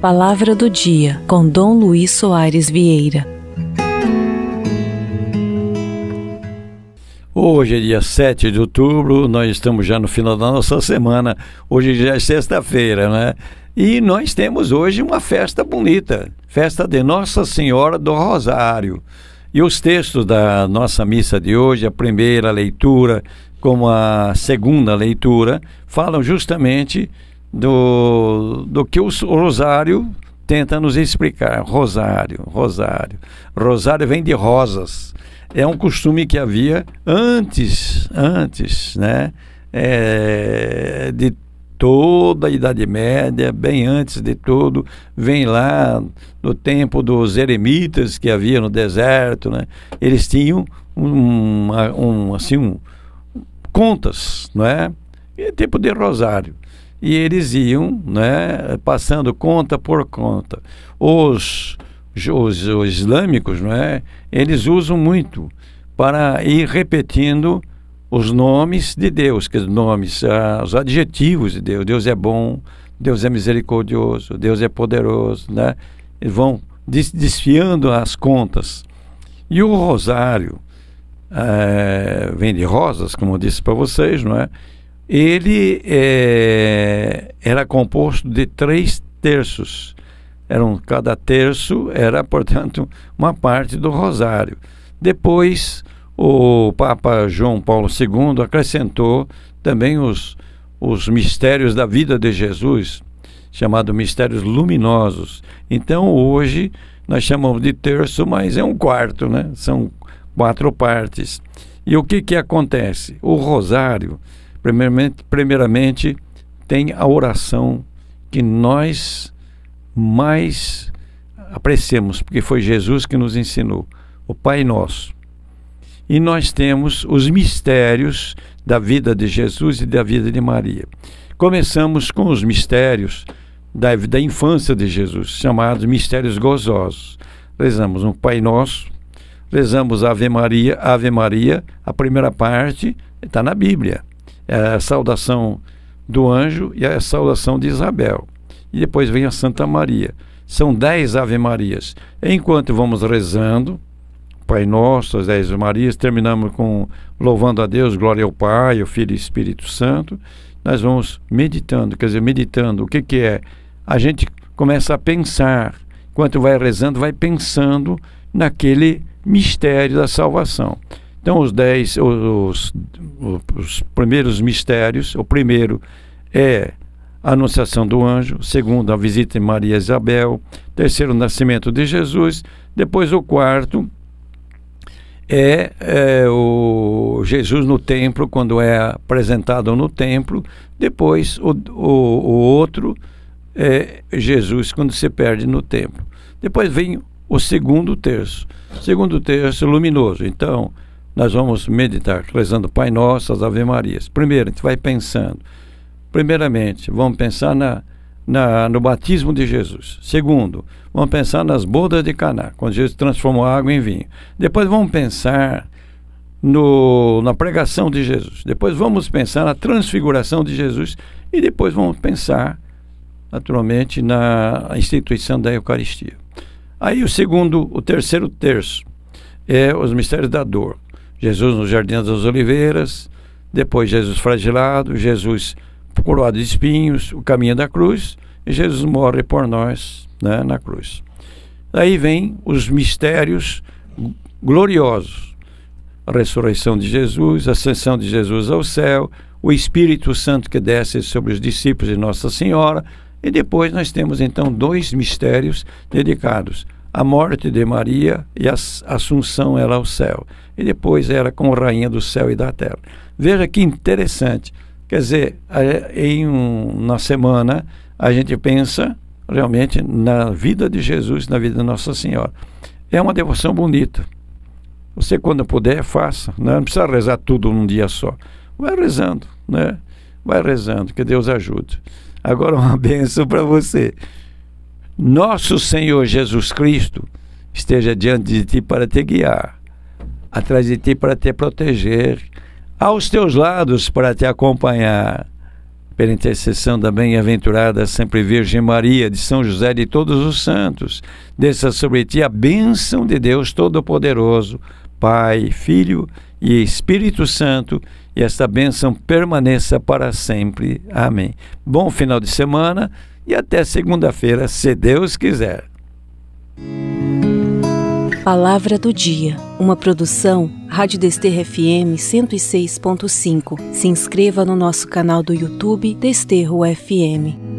Palavra do Dia, com Dom Luiz Soares Vieira. Hoje é dia 7 de outubro, nós estamos já no final da nossa semana. Hoje já é sexta-feira, né? E nós temos hoje uma festa bonita, festa de Nossa Senhora do Rosário. E os textos da nossa missa de hoje, a primeira leitura, como a segunda leitura, falam justamente do, do que o Rosário tenta nos explicar. Rosário, Rosário. Rosário vem de rosas. É um costume que havia antes, antes, né? É, de toda a Idade Média, bem antes de tudo, vem lá no tempo dos eremitas que havia no deserto, né? Eles tinham um, um assim, um, contas, não é? E é tipo de rosário e eles iam né, passando conta por conta. Os, os, os islâmicos, né, eles usam muito para ir repetindo os nomes de Deus, que os nomes, ah, os adjetivos de Deus. Deus é bom, Deus é misericordioso, Deus é poderoso, né? Eles vão desfiando as contas. E o rosário é, vem de rosas, como eu disse para vocês, não é? ele é, era composto de três terços. Eram, cada terço era, portanto, uma parte do rosário. Depois, o Papa João Paulo II acrescentou também os, os mistérios da vida de Jesus, chamado mistérios luminosos. Então, hoje, nós chamamos de terço, mas é um quarto, né? São quatro partes. E o que, que acontece? O rosário Primeiramente, primeiramente tem a oração que nós mais apreciamos, porque foi Jesus que nos ensinou, o Pai Nosso. E nós temos os mistérios da vida de Jesus e da vida de Maria. Começamos com os mistérios da, da infância de Jesus, chamados mistérios gozosos. Rezamos um Pai Nosso, rezamos Ave Maria, Ave Maria, a primeira parte está na Bíblia é a saudação do anjo e a saudação de Isabel. E depois vem a Santa Maria. São dez Ave Marias. Enquanto vamos rezando, Pai Nosso, as dez Ave Marias, terminamos com louvando a Deus, glória ao Pai, ao Filho e Espírito Santo. Nós vamos meditando, quer dizer, meditando. O que, que é? A gente começa a pensar. Enquanto vai rezando, vai pensando naquele mistério da salvação. Então, os dez, os, os primeiros mistérios, o primeiro é a anunciação do anjo, segundo, a visita em Maria Isabel, terceiro, o nascimento de Jesus, depois o quarto é, é, o Jesus no templo, quando é apresentado no templo, depois o, o, o outro é Jesus quando se perde no templo. Depois vem o segundo terço, segundo terço luminoso. Então, nós vamos meditar rezando Pai Nosso, as Ave Marias. Primeiro, a gente vai pensando. Primeiramente, vamos pensar na, na, no batismo de Jesus. Segundo, vamos pensar nas bodas de Caná, quando Jesus transformou a água em vinho. Depois vamos pensar no, na pregação de Jesus. Depois vamos pensar na transfiguração de Jesus e depois vamos pensar naturalmente na instituição da Eucaristia. Aí o segundo, o terceiro terço é os mistérios da dor. Jesus no Jardim das Oliveiras, depois Jesus fragilado, Jesus coroado de espinhos, o caminho da cruz, e Jesus morre por nós né, na cruz. Aí vem os mistérios gloriosos: a ressurreição de Jesus, a ascensão de Jesus ao céu, o Espírito Santo que desce sobre os discípulos de Nossa Senhora, e depois nós temos então dois mistérios dedicados a morte de Maria e a assunção ela ao céu. E depois era com rainha do céu e da terra. Veja que interessante. Quer dizer, em uma semana a gente pensa realmente na vida de Jesus, na vida de Nossa Senhora. É uma devoção bonita. Você quando puder, faça. Né? Não precisa rezar tudo num dia só. Vai rezando, né? Vai rezando, que Deus ajude. Agora uma benção para você nosso Senhor Jesus Cristo esteja diante de ti para te guiar, atrás de ti para te proteger, aos teus lados para te acompanhar, pela intercessão da bem-aventurada sempre Virgem Maria, de São José de todos os santos, desça sobre ti a bênção de Deus Todo-Poderoso, Pai, Filho e Espírito Santo, e esta bênção permaneça para sempre. Amém. Bom final de semana e até segunda-feira, se Deus quiser. Palavra do Dia, uma produção Rádio Desterro FM 106.5. Se inscreva no nosso canal do YouTube Desterro FM.